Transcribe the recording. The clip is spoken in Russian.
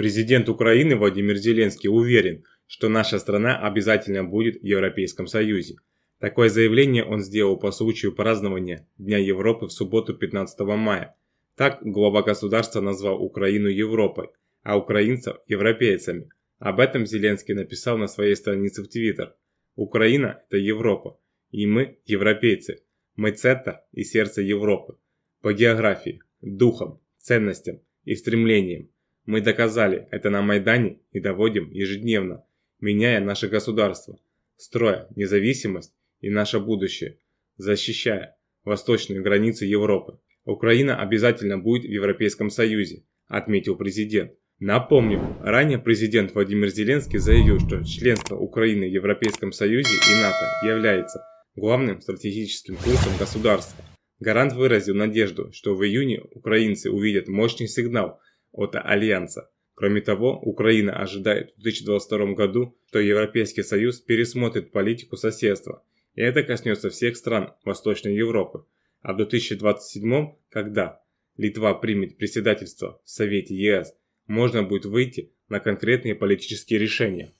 Президент Украины Владимир Зеленский уверен, что наша страна обязательно будет в Европейском Союзе. Такое заявление он сделал по случаю празднования Дня Европы в субботу 15 мая. Так глава государства назвал Украину Европой, а украинцев – европейцами. Об этом Зеленский написал на своей странице в Твиттер. Украина – это Европа, и мы – европейцы. Мы – центр и сердце Европы. По географии, духам, ценностям и стремлениям – мы доказали это на Майдане и доводим ежедневно, меняя наше государство, строя независимость и наше будущее, защищая восточную границу Европы. Украина обязательно будет в Европейском Союзе, отметил президент. Напомним, ранее президент Владимир Зеленский заявил, что членство Украины в Европейском Союзе и НАТО является главным стратегическим курсом государства. Гарант выразил надежду, что в июне украинцы увидят мощный сигнал – от Альянса. Кроме того, Украина ожидает в 2022 году, что Европейский Союз пересмотрит политику соседства, и это коснется всех стран Восточной Европы. А в 2027, когда Литва примет председательство в Совете ЕС, можно будет выйти на конкретные политические решения.